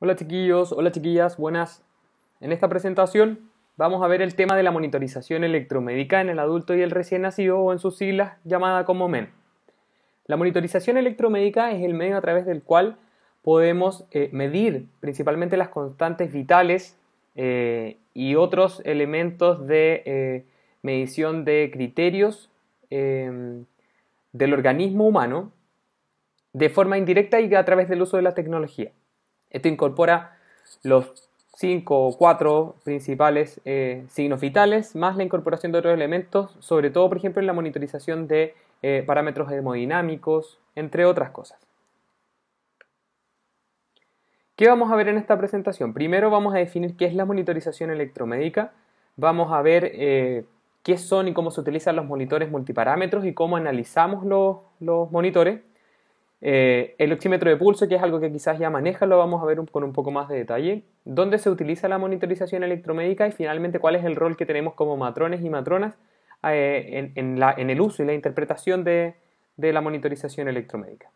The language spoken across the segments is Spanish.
Hola chiquillos, hola chiquillas, buenas. En esta presentación vamos a ver el tema de la monitorización electromédica en el adulto y el recién nacido o en sus siglas llamada como MEN. La monitorización electromédica es el medio a través del cual podemos eh, medir principalmente las constantes vitales eh, y otros elementos de eh, medición de criterios del organismo humano de forma indirecta y a través del uso de la tecnología. Esto incorpora los cinco o cuatro principales eh, signos vitales, más la incorporación de otros elementos, sobre todo, por ejemplo, en la monitorización de eh, parámetros hemodinámicos, entre otras cosas. ¿Qué vamos a ver en esta presentación? Primero vamos a definir qué es la monitorización electromédica, vamos a ver eh, qué son y cómo se utilizan los monitores multiparámetros y cómo analizamos los monitores. Eh, el oxímetro de pulso, que es algo que quizás ya maneja, lo vamos a ver con un poco más de detalle. ¿Dónde se utiliza la monitorización electromédica? Y finalmente, ¿cuál es el rol que tenemos como matrones y matronas eh, en, el uso y la interpretación de, la monitorización electromédica?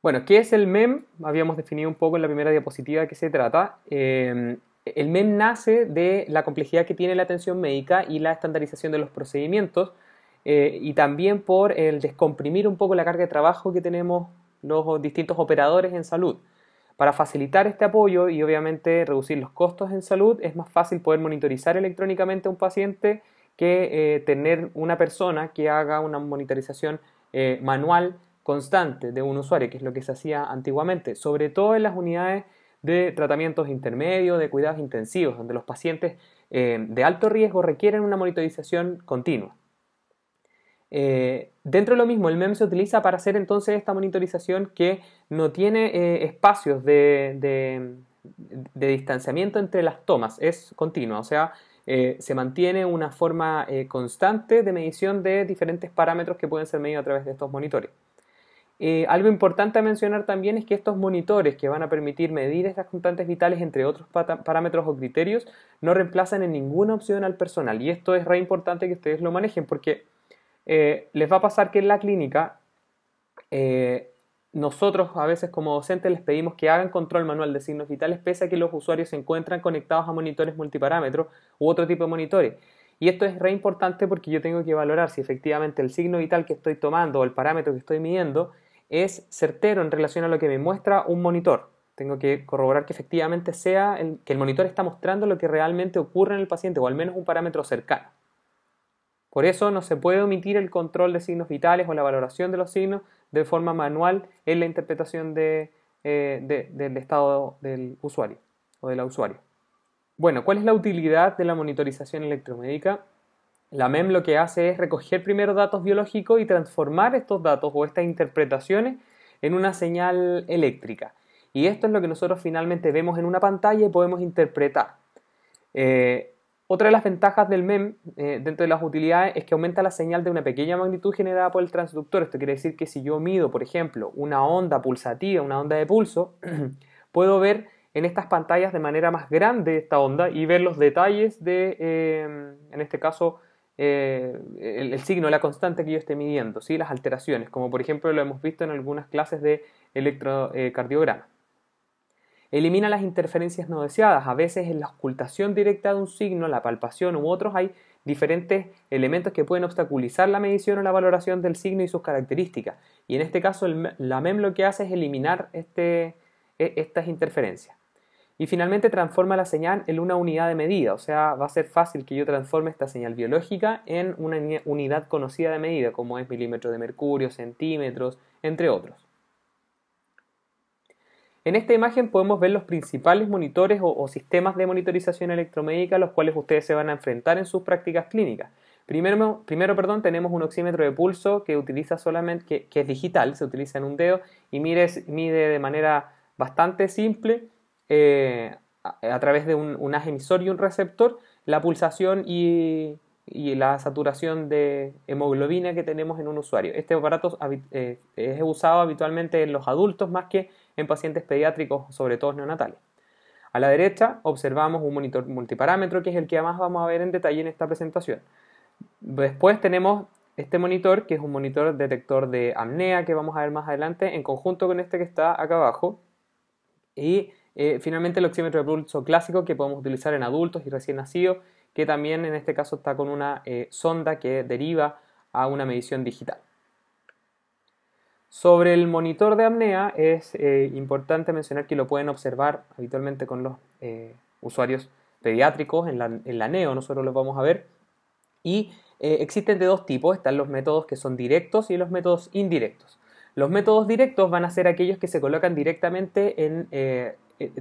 Bueno, ¿qué es el MEM? E Habíamos definido un poco en la primera diapositiva que se trata. Eh, el MEM e nace de la complejidad que tiene la atención médica y la estandarización de los procedimientos, eh, y también por el descomprimir un poco la carga de trabajo que tenemos los distintos operadores en salud. Para facilitar este apoyo y obviamente reducir los costos en salud, es más fácil poder monitorizar electrónicamente a un paciente que eh, tener una persona que haga una monitorización eh, manual constante de un usuario, que es lo que se hacía antiguamente, sobre todo en las unidades de tratamientos intermedios, de cuidados intensivos, donde los pacientes de alto riesgo requieren una monitorización continua. Eh, dentro de lo mismo, el MEM se utiliza para hacer entonces esta monitorización que no tiene eh, espacios de, distanciamiento entre las tomas, es continua, o sea, eh, se mantiene una forma constante de medición de diferentes parámetros que pueden ser medidos a través de estos monitores. algo importante a mencionar también es que estos monitores que van a permitir medir estas constantes vitales entre otros parámetros o criterios no reemplazan en ninguna opción al personal y esto es re importante que ustedes lo manejen porque eh, les va a pasar que en la clínica eh, nosotros a veces como docentes les pedimos que hagan control manual de signos vitales pese a que los usuarios se encuentran conectados a monitores multiparámetros u otro tipo de monitores. Y esto es re importante porque yo tengo que valorar si efectivamente el signo vital que estoy tomando o el parámetro que estoy midiendo es certero en relación a lo que me muestra un monitor. Tengo que corroborar que efectivamente sea el, que el monitor está mostrando lo que realmente ocurre en el paciente o al menos un parámetro cercano. Por eso no se puede omitir el control de signos vitales o la valoración de los signos de forma manual en la interpretación eh, del estado del usuario o de la usuaria. Bueno, ¿cuál es la utilidad de la monitorización electromédica? La MEM e lo que hace es recoger primero datos biológicos y transformar estos datos o estas interpretaciones en una señal eléctrica. Y esto es lo que nosotros finalmente vemos en una pantalla y podemos interpretar. Eh, otra de las ventajas del MEM eh, dentro de las utilidades es que aumenta la señal de una pequeña magnitud generada por el transductor. Esto quiere decir que si yo mido, por ejemplo, una onda pulsativa, una onda de pulso, puedo ver en estas pantallas de manera más grande esta onda y ver los detalles de, em, en este caso, eh, el, signo, la constante que yo esté midiendo, ¿sí? las alteraciones, como por ejemplo lo hemos visto en algunas clases de electrocardiograma. Elimina las interferencias no deseadas. A veces en la ocultación directa de un signo, la palpación u otros, hay diferentes elementos que pueden obstaculizar la medición o la valoración del signo y sus características. Y en este caso la MEM lo que hace es eliminar este, e-, estas interferencias. Y finalmente transforma la señal en una unidad de medida, o sea, va a ser fácil que yo transforme esta señal biológica en una unidad conocida de medida, como es milímetros de mercurio, centímetros, entre otros. En esta imagen podemos ver los principales monitores o, sistemas de monitorización electromédica a los cuales ustedes se van a enfrentar en sus prácticas clínicas. Primero, primero perdón, tenemos un oxímetro de pulso que utiliza solamente, que, es digital, se utiliza en un dedo y mide, de manera bastante simple eh, a, través de un, un emisor y un receptor la pulsación y, la saturación de hemoglobina que tenemos en un usuario. Este aparato eh, es usado habitualmente en los adultos más que en pacientes pediátricos, sobre todo neonatales. A la derecha observamos un monitor multiparámetro, que es el que además vamos a ver en detalle en esta presentación. Después tenemos este monitor, que es un monitor detector de apnea, que vamos a ver más adelante, en conjunto con este que está acá abajo. Y eh, finalmente el oxímetro de pulso clásico, que podemos utilizar en adultos y recién nacidos, que también en este caso está con una eh, sonda que deriva a una medición digital. Sobre el monitor de apnea es eh, importante mencionar que lo pueden observar habitualmente con los eh, usuarios pediátricos en la, en la, NEO, nosotros los vamos a ver. Y eh, existen de dos tipos, están los métodos que son directos y los métodos indirectos. Los métodos directos van a ser aquellos que se colocan directamente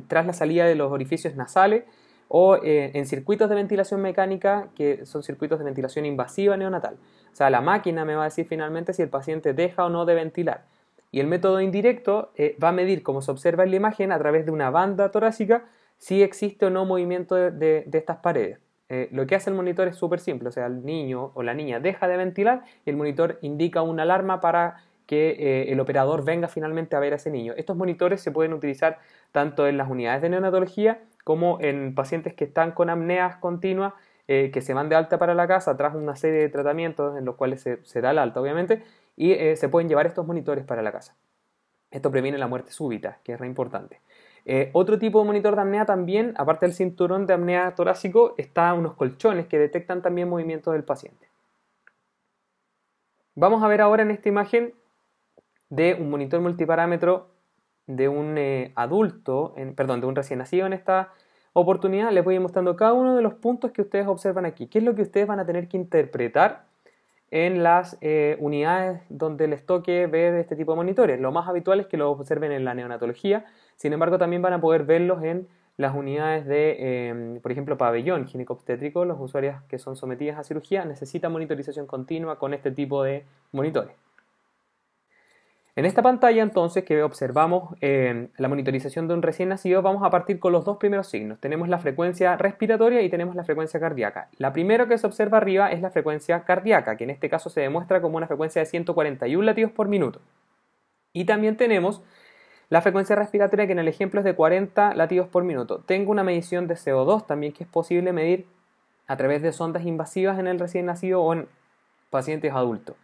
tras la salida de los orificios nasales o eh, en circuitos de ventilación mecánica, que son circuitos de ventilación invasiva neonatal. O sea, la máquina me va a decir finalmente si el paciente deja o no de ventilar. Y el método indirecto eh, va a medir, como se observa en la imagen, a través de una banda torácica, si existe o no movimiento de, estas paredes. Eh, lo que hace el monitor es súper simple, o sea, el niño o la niña deja de ventilar y el monitor indica una alarma para que el operador venga finalmente a ver a ese niño. Estos monitores se pueden utilizar tanto en las unidades de neonatología como en pacientes que están con apneas continuas, eh, que se van de alta para la casa tras una serie de tratamientos en los cuales se, da la alta, obviamente, y eh, se pueden llevar estos monitores para la casa. Esto previene la muerte súbita, que es re importante. Eh, otro tipo de monitor de apnea también, aparte del cinturón de apnea torácico, está unos colchones que detectan también movimientos del paciente. Vamos a ver ahora en esta imagen de un monitor multiparámetro de un eh, adulto, perdón, de un recién nacido en esta oportunidad, les voy a ir mostrando cada uno de los puntos que ustedes observan aquí. ¿Qué es lo que ustedes van a tener que interpretar en las eh, unidades donde les toque ver este tipo de monitores? Lo más habitual es que lo observen en la neonatología, sin embargo también van a poder verlos en las unidades de, eh, por ejemplo, pabellón obstétrico, los usuarios que son sometidas a cirugía necesitan monitorización continua con este tipo de monitores. En esta pantalla entonces que observamos eh, la monitorización de un recién nacido, vamos a partir con los dos primeros signos. Tenemos la frecuencia respiratoria y tenemos la frecuencia cardíaca. La primera que se observa arriba es la frecuencia cardíaca, que en este caso se demuestra como una frecuencia de 141 latidos por minuto. Y también tenemos la frecuencia respiratoria que en el ejemplo es de 40 latidos por minuto. Tengo una medición de CO2 también que es posible medir a través de sondas invasivas en el recién nacido o en pacientes adultos.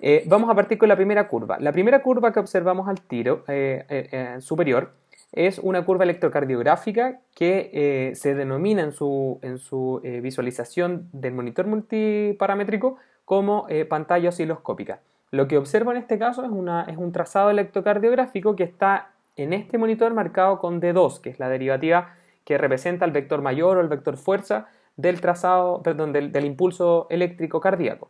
Eh, vamos a partir con la primera curva. La primera curva que observamos al tiro eh, eh, superior es una curva electrocardiográfica que se denomina en su, en su visualización del monitor multiparamétrico como pantalla osciloscópica. Lo que observo en este caso es, una, es un trazado electrocardiográfico que está en este monitor marcado con D2, que es la derivativa que representa el vector mayor o el vector fuerza del trazado, perdón, del impulso eléctrico cardíaco.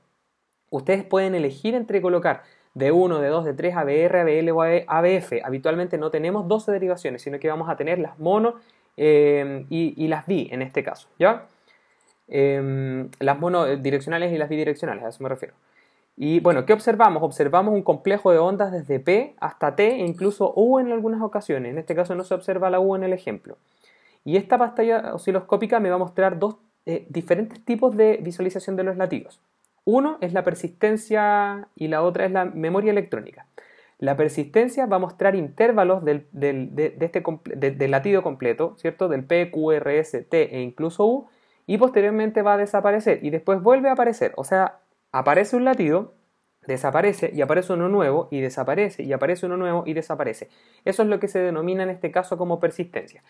Ustedes pueden elegir entre colocar de 1, de 2, de 3, ABR, ABL o ABF. E, Habitualmente no tenemos 12 derivaciones, sino que vamos a tener las mono em, y, las bi en este caso. ¿ya? Em, las monodireccionales eh, y las bidireccionales, a eso me refiero. Y bueno, ¿qué observamos? Observamos un complejo de ondas desde P hasta T e incluso U en algunas ocasiones. En este caso no se observa la U en el ejemplo. Y esta pantalla osciloscópica me va a mostrar dos eh, diferentes tipos de visualización de los latidos. Uno es la persistencia y la otra es la memoria electrónica. La persistencia va a mostrar intervalos este del, latido completo, ¿cierto? Del P, Q, R, S, T e incluso U, y posteriormente va a desaparecer y después vuelve a aparecer. O sea, aparece un latido, desaparece y aparece uno nuevo y desaparece y aparece uno nuevo y desaparece. Eso es lo que se denomina en este caso como persistencia.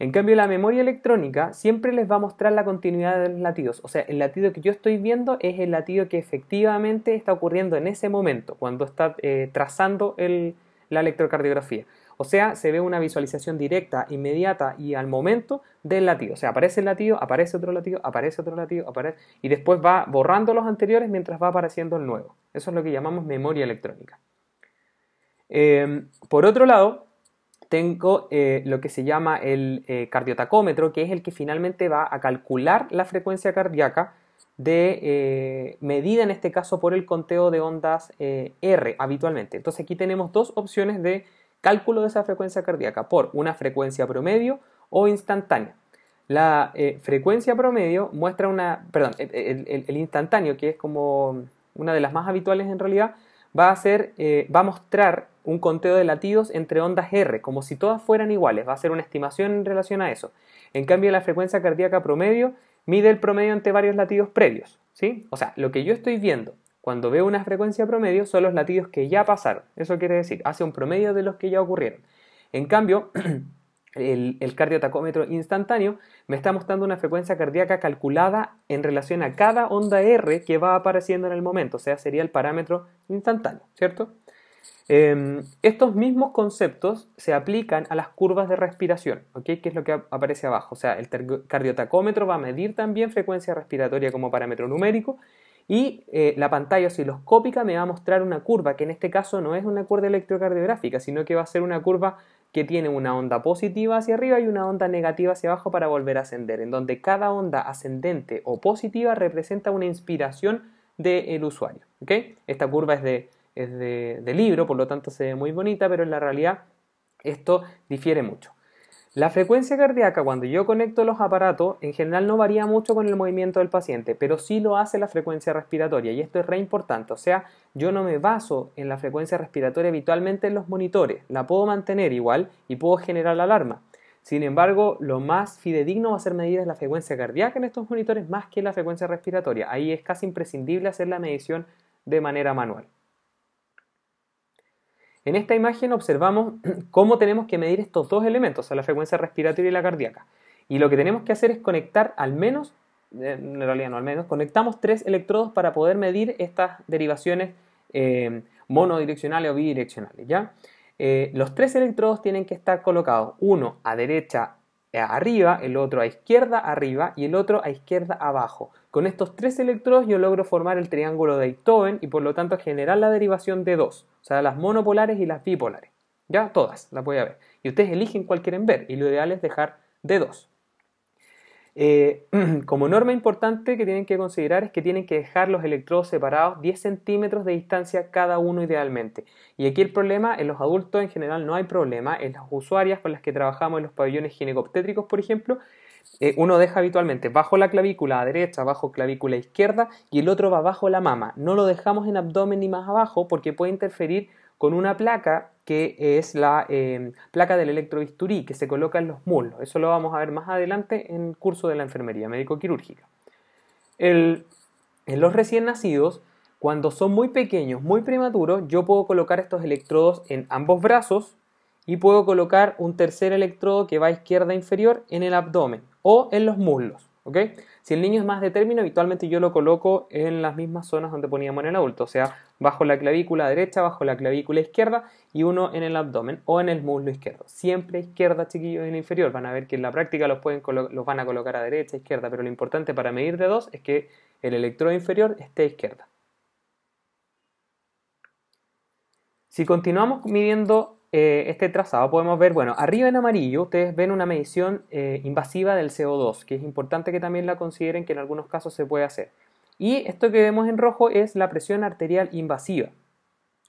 En cambio, la memoria electrónica siempre les va a mostrar la continuidad de los latidos. O sea, el latido que yo estoy viendo es el latido que efectivamente está ocurriendo en ese momento, cuando está eh, trazando la electrocardiografía. O sea, se ve una visualización directa, inmediata y al momento del latido. O sea, aparece el latido, aparece otro latido, aparece otro latido, aparece... Y después va borrando los anteriores mientras va apareciendo el nuevo. Eso es lo que llamamos memoria electrónica. Em, por otro lado, tengo eh, lo que se llama el eh, cardiotacómetro, que es el que finalmente va a calcular la frecuencia cardíaca de eh, medida en este caso por el conteo de ondas R habitualmente. Entonces aquí tenemos dos opciones de cálculo de esa frecuencia cardíaca por una frecuencia promedio o instantánea. La frecuencia promedio muestra una, perdón, el, instantáneo, que es como una de las más habituales en realidad, va a, ser, va a mostrar un conteo de latidos entre ondas R, como si todas fueran iguales, va a ser una estimación en relación a eso. En cambio, la frecuencia cardíaca promedio mide el promedio entre varios latidos previos, ¿sí? O sea, lo que yo estoy viendo cuando veo una frecuencia promedio son los latidos que ya pasaron. Eso quiere decir, hace un promedio de los que ya ocurrieron. En cambio, el, el cardiotacómetro instantáneo me está mostrando una frecuencia cardíaca calculada en relación a cada onda R que va apareciendo en el momento, o sea, sería el parámetro instantáneo, ¿cierto? Em, estos mismos conceptos se aplican a las curvas de respiración, ¿ok? que es lo que aparece abajo. O sea, el cardiotacómetro va a medir también frecuencia respiratoria como parámetro numérico y eh, la pantalla osciloscópica me va a mostrar una curva, que en este caso no es una curva electrocardiográfica, sino que va a ser una curva que tiene una onda positiva hacia arriba y una onda negativa hacia abajo para volver a ascender, en donde cada onda ascendente o positiva representa una inspiración del usuario. ¿ok? Esta curva es de es de, libro, por lo tanto se ve muy bonita, pero en la realidad esto difiere mucho. La frecuencia cardíaca cuando yo conecto los aparatos en general no varía mucho con el movimiento del paciente, pero sí lo hace la frecuencia respiratoria y esto es re importante, o sea, yo no me baso en la frecuencia respiratoria habitualmente en los monitores, la puedo mantener igual y puedo generar la alarma. Sin embargo, lo más fidedigno va a ser medir la frecuencia cardíaca en estos monitores más que la frecuencia respiratoria. Ahí es casi imprescindible hacer la medición de manera manual. En esta imagen observamos cómo tenemos que medir estos dos elementos, o la frecuencia respiratoria y la cardíaca. Y lo que tenemos que hacer es conectar al menos, eh, en realidad no al menos, conectamos tres electrodos para poder medir estas derivaciones eh, monodireccionales o bidireccionales. ¿ya? Eh, los tres electrodos tienen que estar colocados, uno a derecha eh, arriba, el otro a izquierda arriba y el otro a izquierda abajo. Con estos tres electrodos yo logro formar el triángulo de Eitoven y por lo tanto generar la derivación de dos, o sea, las monopolares y las bipolares. Ya todas las voy a ver. Y ustedes eligen cuál quieren ver y lo ideal es dejar de dos. Eh, como norma importante que tienen que considerar es que tienen que dejar los electrodos separados 10 centímetros de distancia cada uno idealmente. Y aquí el problema, en los adultos en general no hay problema, en las usuarias con las que trabajamos en los pabellones ginecoptétricos por ejemplo, eh, uno deja habitualmente bajo la clavícula derecha, bajo clavícula izquierda y el otro va bajo la mama. No lo dejamos en abdomen ni más abajo porque puede interferir con una placa que es la em, placa del electrobisturí que se coloca en los muslos. Eso lo vamos a ver más adelante en el curso de la enfermería médico-quirúrgica. en los recién nacidos, cuando son muy pequeños, muy prematuros, yo puedo colocar estos electrodos en ambos brazos y puedo colocar un tercer electrodo que va a izquierda inferior en el abdomen o en los muslos. Si el niño es más de término, habitualmente yo lo coloco en las mismas zonas donde poníamos en el adulto, o sea, bajo la clavícula derecha, bajo la clavícula izquierda y uno en el abdomen o en el muslo izquierdo. Siempre izquierda, chiquillos, en el inferior. Van a ver que en la práctica los, pueden los van a colocar a derecha, izquierda, pero lo importante para medir de dos es que el electrodo inferior esté a izquierda. Si continuamos midiendo eh, este trazado, podemos ver, bueno, arriba en amarillo ustedes ven una medición eh, invasiva del CO2, que es importante que también la consideren que en algunos casos se puede hacer. Y esto que vemos en rojo es la presión arterial invasiva.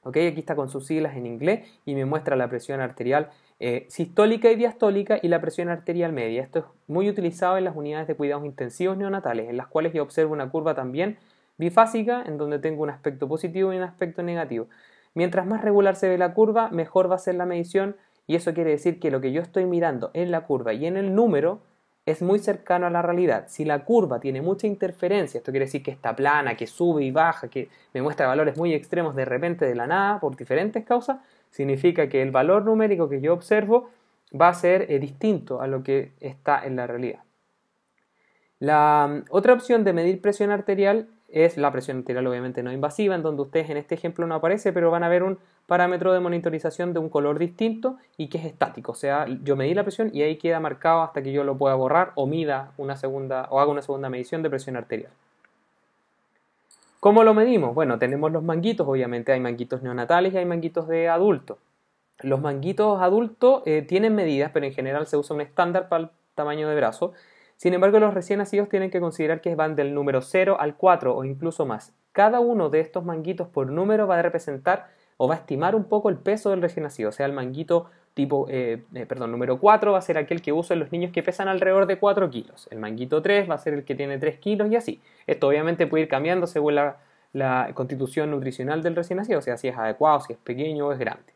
Aquí está con sus siglas en inglés y me muestra la presión arterial eh, sistólica y diastólica y la presión arterial media. Esto es muy utilizado en las unidades de cuidados intensivos neonatales, en las cuales yo observo una curva también bifásica, en donde tengo un aspecto positivo y un aspecto negativo. Mientras más regular se ve la curva, mejor va a ser la medición y eso quiere decir que lo que yo estoy mirando en la curva y en el número es muy cercano a la realidad. Si la curva tiene mucha interferencia, esto quiere decir que está plana, que sube y baja, que me muestra valores muy extremos de repente de la nada por diferentes causas, significa que el valor numérico que yo observo va a ser eh, distinto a lo que está en la realidad. La mm, otra opción de medir presión arterial es la presión arterial obviamente no invasiva, en donde ustedes en este ejemplo no aparece, pero van a ver un parámetro de monitorización de un color distinto y que es estático, o sea, yo medí la presión y ahí queda marcado hasta que yo lo pueda borrar o mida una segunda o haga una segunda medición de presión arterial. ¿Cómo lo medimos? Bueno, tenemos los manguitos, obviamente hay manguitos neonatales y hay manguitos de adulto. Los manguitos adultos eh, tienen medidas, pero en general se usa un estándar para el tamaño de brazo sin embargo, los recién nacidos tienen que considerar que van del número 0 al 4 o incluso más. Cada uno de estos manguitos por número va a representar o va a estimar un poco el peso del recién nacido. O sea, el manguito tipo, eh, eh, perdón, número 4 va a ser aquel que usan los niños que pesan alrededor de 4 kilos. El manguito 3 va a ser el que tiene 3 kilos y así. Esto obviamente puede ir cambiando según la, la constitución nutricional del recién nacido, o sea, si es adecuado, si es pequeño o es grande.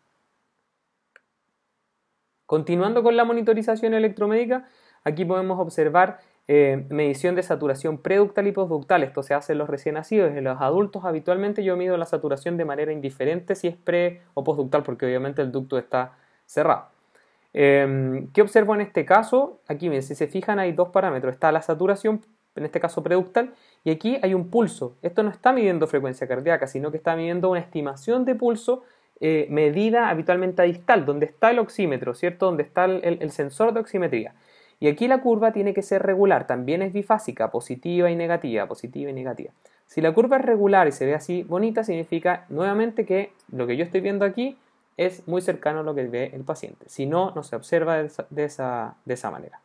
Continuando con la monitorización electromédica, Aquí podemos observar eh, medición de saturación preductal y postductal. Esto se hace en los recién nacidos. En los adultos habitualmente yo mido la saturación de manera indiferente si es pre o postductal porque obviamente el ducto está cerrado. Em, ¿Qué observo en este caso? Aquí si se fijan hay dos parámetros. Está la saturación, en este caso preductal, y aquí hay un pulso. Esto no está midiendo frecuencia cardíaca, sino que está midiendo una estimación de pulso eh, medida habitualmente a distal, donde está el oxímetro, ¿cierto? Donde está el sensor de oximetría. Y aquí la curva tiene que ser regular, también es bifásica, positiva y negativa, positiva y negativa. Si la curva es regular y se ve así bonita, significa nuevamente que lo que yo estoy viendo aquí es muy cercano a lo que ve el paciente. Si no, no se observa de esa, manera.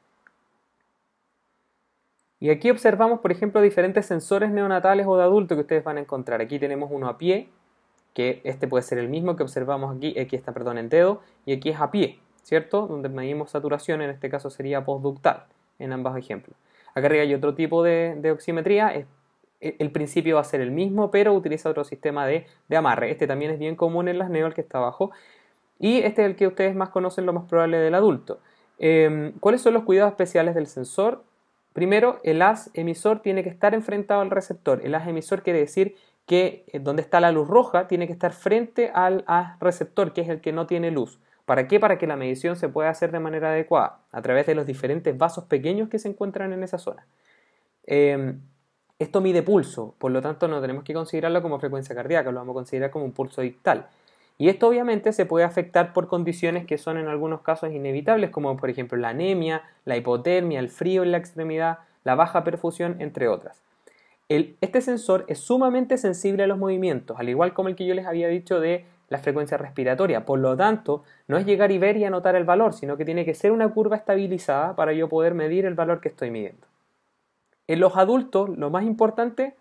Y aquí observamos, por ejemplo, diferentes sensores neonatales o de adulto que ustedes van a encontrar. Aquí tenemos uno a pie, que este puede ser el mismo que observamos aquí, aquí está, perdón, en dedo, y aquí es a pie. ¿cierto? Donde medimos saturación, en este caso sería postductal, en ambos ejemplos. Acá arriba hay otro tipo de, oximetría, e, el principio va a ser el mismo, pero utiliza otro sistema de, amarre. Este también es bien común en las NEO, que está abajo. Y este es el que ustedes más conocen, lo más probable del adulto. Em, ¿Cuáles son los cuidados especiales del sensor? Primero, el haz emisor tiene que estar enfrentado al receptor. El haz emisor quiere decir que eh, donde está la luz roja tiene que estar frente al haz receptor, que es el que no tiene luz. ¿Para qué? Para que la medición se pueda hacer de manera adecuada, a través de los diferentes vasos pequeños que se encuentran en esa zona. Em, esto mide pulso, por lo tanto no tenemos que considerarlo como frecuencia cardíaca, lo vamos a considerar como un pulso dictal. Y esto obviamente se puede afectar por condiciones que son en algunos casos inevitables, como por ejemplo la anemia, la hipotermia, el frío en la extremidad, la baja perfusión, entre otras. este sensor es sumamente sensible a los movimientos, al igual como el que yo les había dicho de la frecuencia respiratoria. Por lo tanto, no es llegar y ver y anotar el valor, sino que tiene que ser una curva estabilizada para yo poder medir el valor que estoy midiendo. En los adultos, lo más importante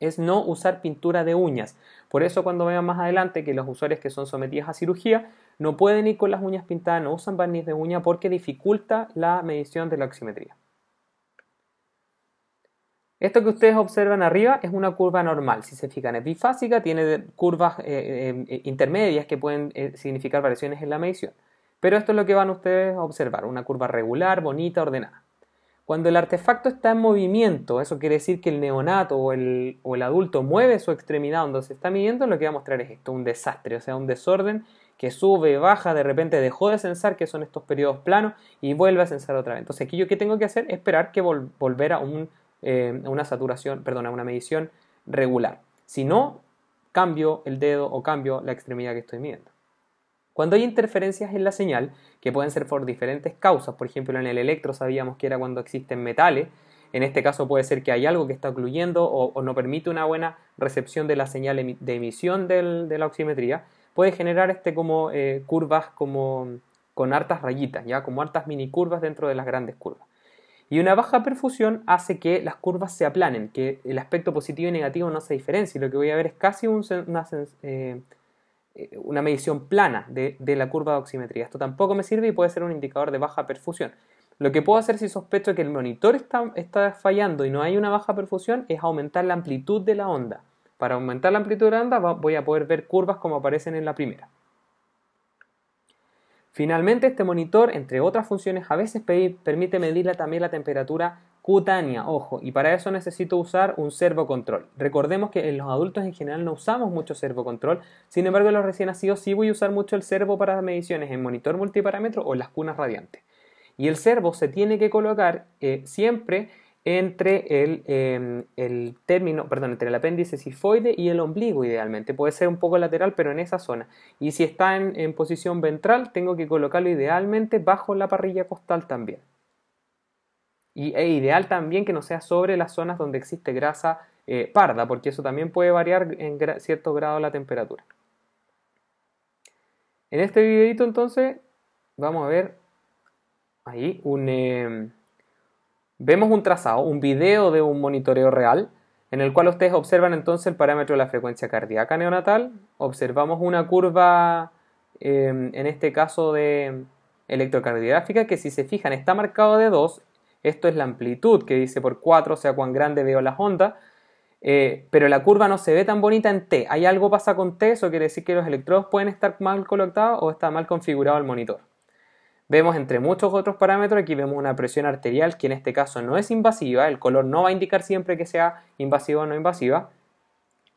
es no usar pintura de uñas. Por eso cuando vean más adelante que los usuarios que son sometidos a cirugía no pueden ir con las uñas pintadas, no usan barniz de uña porque dificulta la medición de la oximetría. Esto que ustedes observan arriba es una curva normal. Si se fijan, es bifásica, tiene curvas eh, eh, eh, intermedias que pueden significar variaciones en la medición. Pero esto es lo que van ustedes a observar, una curva regular, bonita, ordenada. Cuando el artefacto está en movimiento, eso quiere decir que el neonato o el, adulto mueve su extremidad donde se está midiendo, lo que va a mostrar es esto, un desastre, o sea, un desorden que sube, baja, de repente dejó de censar, que son estos periodos planos, y vuelve a censar otra vez. Entonces aquí yo que tengo que hacer, esperar que volver a un eh, una saturación, perdón, a una medición regular. Si no, cambio el dedo o cambio la extremidad que estoy midiendo. Cuando hay interferencias en la señal, que pueden ser por diferentes causas, por ejemplo en el electro sabíamos que era cuando existen metales, en este caso puede ser que hay algo que está ocluyendo o, no permite una buena recepción de la señal de emisión de la oximetría, puede generar este como eh, curvas como con hartas rayitas, ya como hartas mini curvas dentro de las grandes curvas. Y una baja perfusión hace que las curvas se aplanen, que el aspecto positivo y negativo no se diferencie. Lo que voy a ver es casi un, eh, eh, una, medición plana de, la curva de oximetría. Esto tampoco me sirve y puede ser un indicador de baja perfusión. Lo que puedo hacer si sospecho que el monitor está, está, fallando y no hay una baja perfusión es aumentar la amplitud de la onda. Para aumentar la amplitud de la onda voy a poder ver curvas como aparecen en la primera. Finalmente, este monitor, entre otras funciones, a veces permite medir también la temperatura cutánea, ojo, y para eso necesito usar un control. Recordemos que en los adultos en general no usamos mucho control, sin embargo en los recién nacidos sí voy a usar mucho el servo para las mediciones en monitor multiparámetro o en las cunas radiantes. Y el servo se tiene que colocar eh, siempre entre em, el, término, perdón, entre el apéndice sifoide y el ombligo idealmente. Puede ser un poco lateral, pero en esa zona. Y si está en, posición ventral, tengo que colocarlo idealmente bajo la parrilla costal también. Y es ideal también que no sea sobre las zonas donde existe grasa eh, parda, porque eso también puede variar en cierto grado la temperatura. En este videito entonces vamos a ver ahí un... Em, Vemos un trazado, un video de un monitoreo real, en el cual ustedes observan entonces el parámetro de la frecuencia cardíaca neonatal, observamos una curva, em, en este caso de electrocardiográfica, que si se fijan está marcado de 2, esto es la amplitud que dice por 4, o sea, cuán grande veo las ondas, eh, pero la curva no se ve tan bonita en T. ¿Hay algo pasa con T? Eso quiere decir que los electrodos pueden estar mal colocados o está mal configurado el monitor. Vemos entre muchos otros parámetros, aquí vemos una presión arterial que en este caso no es invasiva, el color no va a indicar siempre que sea invasiva o no invasiva.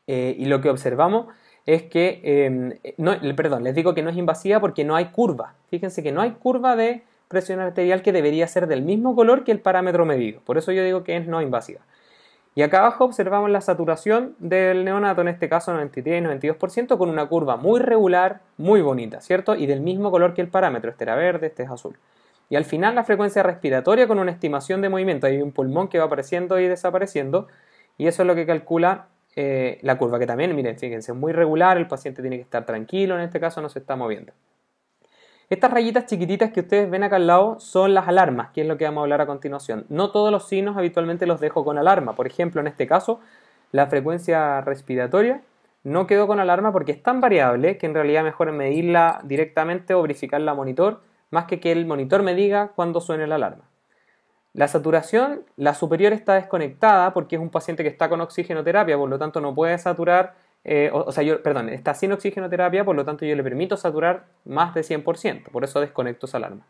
Eh, y lo que observamos es que, eh, perdón, les digo que no es invasiva porque no hay curva. Fíjense que no hay curva de presión arterial que debería ser del mismo color que el parámetro medido. Por eso yo digo que es no invasiva. Y acá abajo observamos la saturación del neonato, en este caso 93 92%, con una curva muy regular, muy bonita, ¿cierto? Y del mismo color que el parámetro, este era verde, este es azul. Y al final la frecuencia respiratoria con una estimación de movimiento, hay un pulmón que va apareciendo y desapareciendo, y eso es lo que calcula eh, la curva, que también, miren, fíjense, es muy regular, el paciente tiene que estar tranquilo, en este caso no se está moviendo. Estas rayitas chiquititas que ustedes ven acá al lado son las alarmas, que es lo que vamos a hablar a continuación. No todos los signos habitualmente los dejo con alarma. Por ejemplo, en este caso, la frecuencia respiratoria no quedó con alarma porque es tan variable que en realidad mejor medirla directamente o verificarla a monitor, más que que el monitor me diga cuándo suene la alarma. La saturación, la superior está desconectada porque es un paciente que está con oxigenoterapia, por lo tanto no puede saturar eh, o, sea, yo, perdón, está sin oxigenoterapia, por lo tanto yo le permito saturar más de 100%, por eso desconecto esa alarma.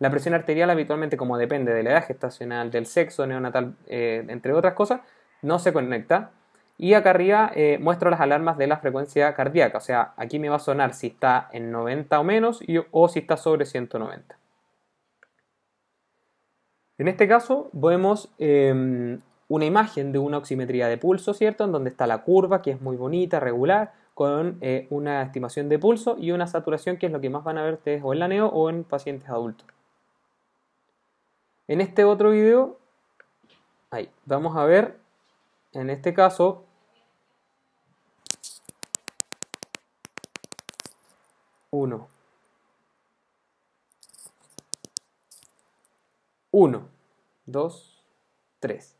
La presión arterial habitualmente, como depende de la edad gestacional, del sexo neonatal, eh, entre otras cosas, no se conecta. Y acá arriba eh, muestro las alarmas de la frecuencia cardíaca, o sea, aquí me va a sonar si está en 90 o menos o si está sobre 190. En este caso podemos em, una imagen de una oximetría de pulso, ¿cierto? En donde está la curva, que es muy bonita, regular, con eh, una estimación de pulso y una saturación, que es lo que más van a ver ustedes o en la neo o en pacientes adultos. En este otro video, ahí, vamos a ver, en este caso, 1, Uno, dos, tres.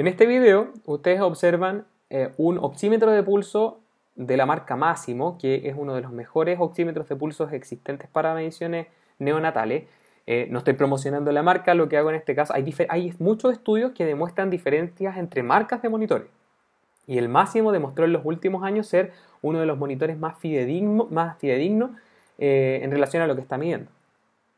En este video ustedes observan eh, un oxímetro de pulso de la marca Máximo, que es uno de los mejores oxímetros de pulso existentes para mediciones neonatales. Eh, no estoy promocionando la marca, lo que hago en este caso, hay, hay muchos estudios que demuestran diferencias entre marcas de monitores. Y el Máximo demostró en los últimos años ser uno de los monitores más fidedignos más fidedigno, eh, en relación a lo que está midiendo.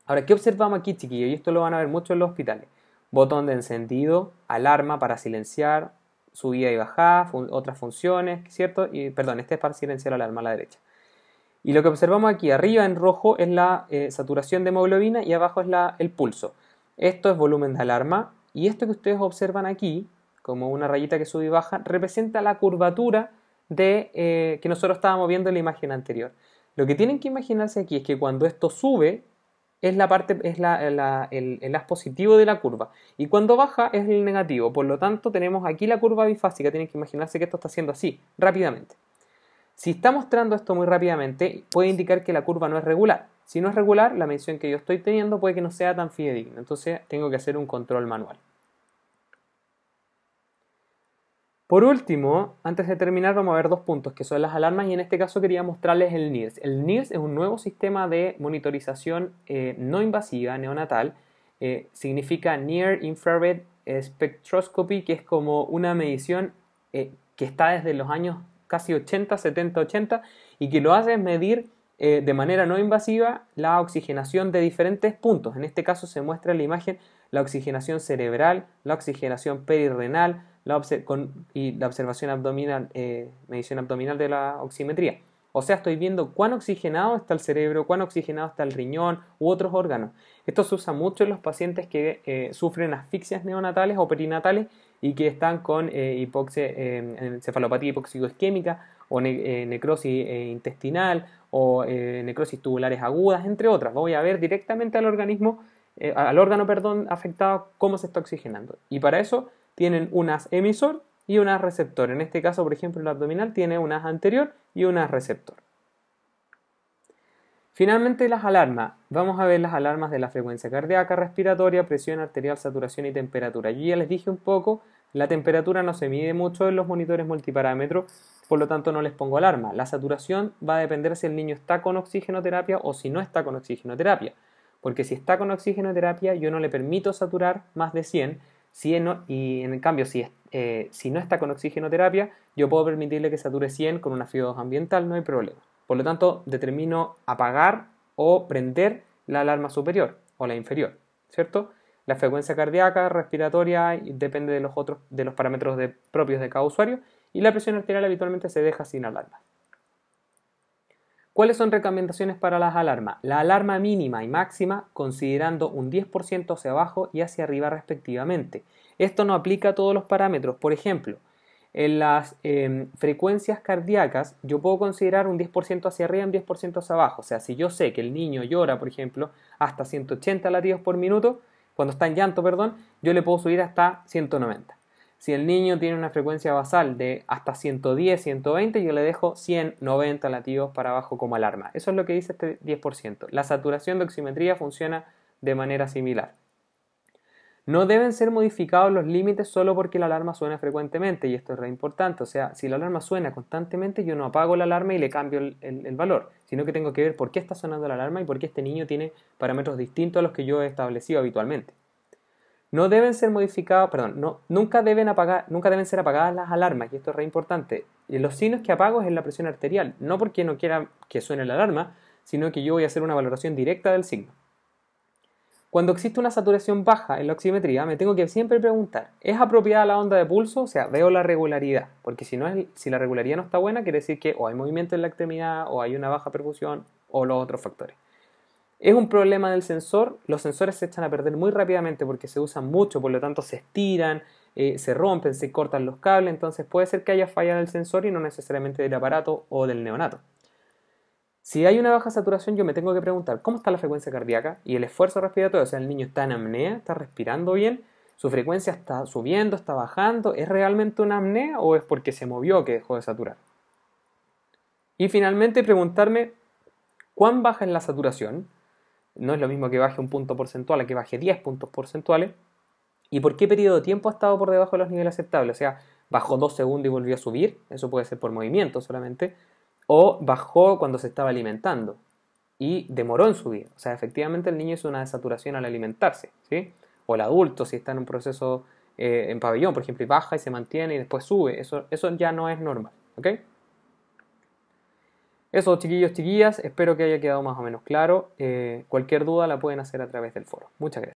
Ahora, ¿qué observamos aquí, chiquillos? Y esto lo van a ver mucho en los hospitales botón de encendido, alarma para silenciar, subida y bajada, otras funciones, ¿cierto? Y, perdón, este es para silenciar alarma a la derecha. Y lo que observamos aquí arriba en rojo es la eh, saturación de hemoglobina y abajo es el pulso. Esto es volumen de alarma y esto que ustedes observan aquí, como una rayita que sube y baja, representa la curvatura de, eh, que nosotros estábamos viendo en la imagen anterior. Lo que tienen que imaginarse aquí es que cuando esto sube, es la parte, es la, el, el, as positivo de la curva. Y cuando baja es el negativo. Por lo tanto, tenemos aquí la curva bifásica. Tienen que imaginarse que esto está haciendo así, rápidamente. Si está mostrando esto muy rápidamente, puede indicar que la curva no es regular. Si no es regular, la medición que yo estoy teniendo puede que no sea tan fidedigna. Entonces, tengo que hacer un control manual. Por último, antes de terminar vamos a ver dos puntos que son las alarmas y en este caso quería mostrarles el NIRS. El NIRS es un nuevo sistema de monitorización eh, no invasiva neonatal, eh, significa Near Infrared Spectroscopy, que es como una medición eh, que está desde los años casi 80, 70, 80 y que lo hace es medir de manera no invasiva la oxigenación de diferentes puntos. En este caso se muestra en la imagen la oxigenación cerebral, la oxigenación perirrenal, la y la observación abdominal, eh, medición abdominal de la oximetría. O sea, estoy viendo cuán oxigenado está el cerebro, cuán oxigenado está el riñón u otros órganos. Esto se usa mucho en los pacientes que eh, sufren asfixias neonatales o perinatales y que están con eh, encefalopatía hipoxia, o necrosis intestinal o necrosis tubulares agudas, entre otras. Voy a ver directamente al organismo, al órgano, perdón, afectado cómo se está oxigenando. Y para eso tienen unas emisor y un as receptor. En este caso, por ejemplo, el abdominal tiene un anterior y un receptor. Finalmente, las alarmas. Vamos a ver las alarmas de la frecuencia cardíaca, respiratoria, presión arterial, saturación y temperatura. Yo ya les dije un poco, la temperatura no se mide mucho en los monitores multiparámetros, por lo tanto no les pongo alarma. La saturación va a depender si el niño está con oxigenoterapia o si no está con oxigenoterapia. Porque si está con oxigenoterapia, yo no le permito saturar más de 100 y en cambio, eh, si, no está con oxigenoterapia, yo puedo permitirle que sature 100 con una FIO2 ambiental, no hay problema. Por lo tanto, determino apagar o prender la alarma superior o la inferior, ¿cierto? La frecuencia cardíaca, respiratoria, depende de los, otros, de los parámetros propios de cada usuario y la presión arterial habitualmente se deja sin alarma. ¿Cuáles son recomendaciones para las alarmas? La alarma mínima y máxima considerando un 10% hacia abajo y hacia arriba respectivamente. Esto no aplica a todos los parámetros. Por ejemplo, en las em, frecuencias cardíacas yo puedo considerar un 10% hacia arriba y un 10% hacia abajo. O sea, si yo sé que el niño llora, por ejemplo, hasta 180 latidos por minuto, cuando está en llanto, perdón, yo le puedo subir hasta 190. Si el niño tiene una frecuencia basal de hasta 110, 120, yo le dejo 190 latidos para abajo como alarma. Eso es lo que dice este 10%. La saturación de oximetría funciona de manera similar. No deben ser modificados los límites solo porque la alarma suena frecuentemente, y esto es re importante. O sea, si la alarma suena constantemente, yo no apago la alarma y le cambio el, el, valor, sino que tengo que ver por qué está sonando la alarma y por qué este niño tiene parámetros distintos a los que yo he establecido habitualmente. No deben ser modificadas, perdón, no, nunca, deben apagar, nunca deben ser apagadas las alarmas, y esto es re importante. los signos que apago es en la presión arterial, no porque no quiera que suene la alarma, sino que yo voy a hacer una valoración directa del signo. Cuando existe una saturación baja en la oximetría, me tengo que siempre preguntar, ¿es apropiada la onda de pulso? O sea, veo la regularidad, porque si, no es, si la regularidad no está buena, quiere decir que o hay movimiento en la extremidad, o hay una baja percusión, o los otros factores. Es un problema del sensor, los sensores se echan a perder muy rápidamente porque se usan mucho, por lo tanto se estiran, eh, se rompen, se cortan los cables, entonces puede ser que haya falla del sensor y no necesariamente del aparato o del neonato. Si hay una baja saturación, yo me tengo que preguntar cómo está la frecuencia cardíaca y el esfuerzo respiratorio, o sea, el niño está en amnea? está respirando bien, su frecuencia está subiendo, está bajando, ¿es realmente una apnea o es porque se movió que dejó de saturar? Y finalmente preguntarme cuán baja es la saturación, no es lo mismo que baje un punto porcentual a que baje 10 puntos porcentuales. ¿Y por qué periodo de tiempo ha estado por debajo de los niveles aceptables? O sea, bajó 2 segundos y volvió a subir, eso puede ser por movimiento solamente, o bajó cuando se estaba alimentando y demoró en subir. O sea, efectivamente el niño hizo una desaturación al alimentarse, ¿sí? O el adulto, si está en un proceso eh, en pabellón, por ejemplo, y baja y se mantiene y después sube, eso, eso ya no es normal, ¿ok? Eso, chiquillos, chiquillas, espero que haya quedado más o menos claro. Eh, cualquier duda la pueden hacer a través del foro. Muchas gracias.